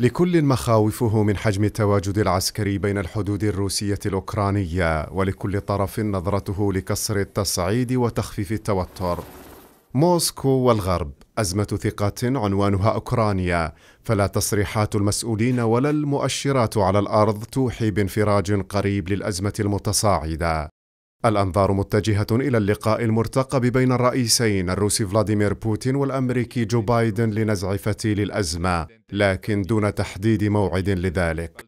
لكل مخاوفه من حجم التواجد العسكري بين الحدود الروسيه الاوكرانيه ولكل طرف نظرته لكسر التصعيد وتخفيف التوتر موسكو والغرب ازمه ثقه عنوانها اوكرانيا فلا تصريحات المسؤولين ولا المؤشرات على الارض توحي بانفراج قريب للازمه المتصاعده الأنظار متجهة إلى اللقاء المرتقب بين الرئيسين الروسي فلاديمير بوتين والأمريكي جو بايدن لنزع فتيل الأزمة لكن دون تحديد موعد لذلك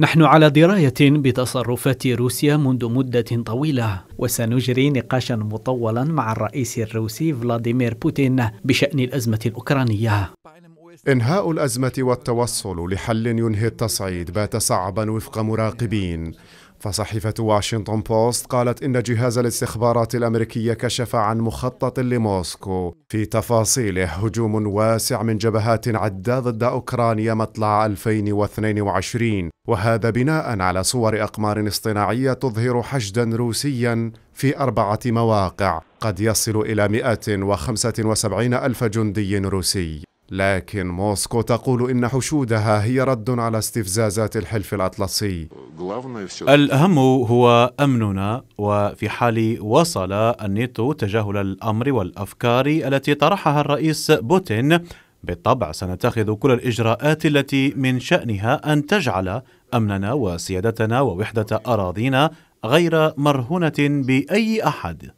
نحن على دراية بتصرفات روسيا منذ مدة طويلة وسنجري نقاشا مطولا مع الرئيس الروسي فلاديمير بوتين بشأن الأزمة الأوكرانية إنهاء الأزمة والتوصل لحل ينهي التصعيد بات صعبا وفق مراقبين فصحيفة واشنطن بوست قالت إن جهاز الاستخبارات الأمريكي كشف عن مخطط لموسكو في تفاصيله هجوم واسع من جبهات عدة ضد أوكرانيا مطلع 2022 وهذا بناء على صور أقمار اصطناعية تظهر حشدا روسيا في أربعة مواقع قد يصل إلى 175 ألف جندي روسي لكن موسكو تقول إن حشودها هي رد على استفزازات الحلف الأطلسي الأهم هو أمننا وفي حال وصل النيتو تجاهل الأمر والأفكار التي طرحها الرئيس بوتين بالطبع سنتخذ كل الإجراءات التي من شأنها أن تجعل أمننا وسيادتنا ووحدة أراضينا غير مرهونة بأي أحد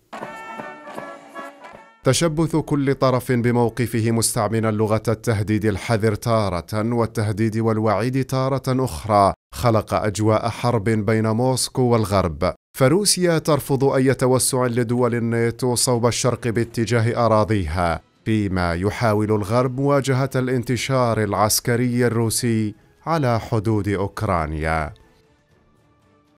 تشبث كل طرف بموقفه مستعملا لغه التهديد الحذر تاره والتهديد والوعيد تاره اخرى خلق اجواء حرب بين موسكو والغرب فروسيا ترفض اي توسع لدول الناتو صوب الشرق باتجاه اراضيها فيما يحاول الغرب مواجهه الانتشار العسكري الروسي على حدود اوكرانيا